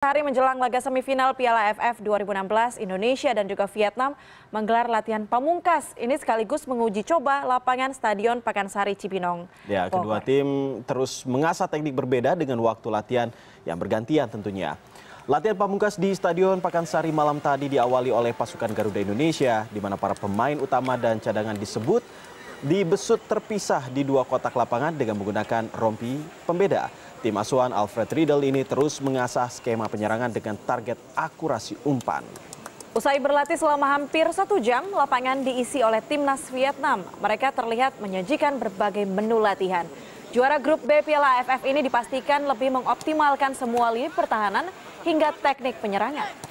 Hari menjelang laga semifinal Piala AFF 2016, Indonesia dan juga Vietnam menggelar latihan pamungkas. Ini sekaligus menguji coba lapangan Stadion Pakansari Cibinong. Ya, Bogor. kedua tim terus mengasah teknik berbeda dengan waktu latihan yang bergantian tentunya. Latihan pamungkas di Stadion Pakansari malam tadi diawali oleh pasukan Garuda Indonesia, di mana para pemain utama dan cadangan disebut dibesut terpisah di dua kotak lapangan dengan menggunakan rompi pembeda. Tim asuhan Alfred Riedel ini terus mengasah skema penyerangan dengan target akurasi umpan. Usai berlatih selama hampir satu jam, lapangan diisi oleh timnas Vietnam. Mereka terlihat menyajikan berbagai menu latihan. Juara grup B Piala AFF ini dipastikan lebih mengoptimalkan semua lini pertahanan hingga teknik penyerangan.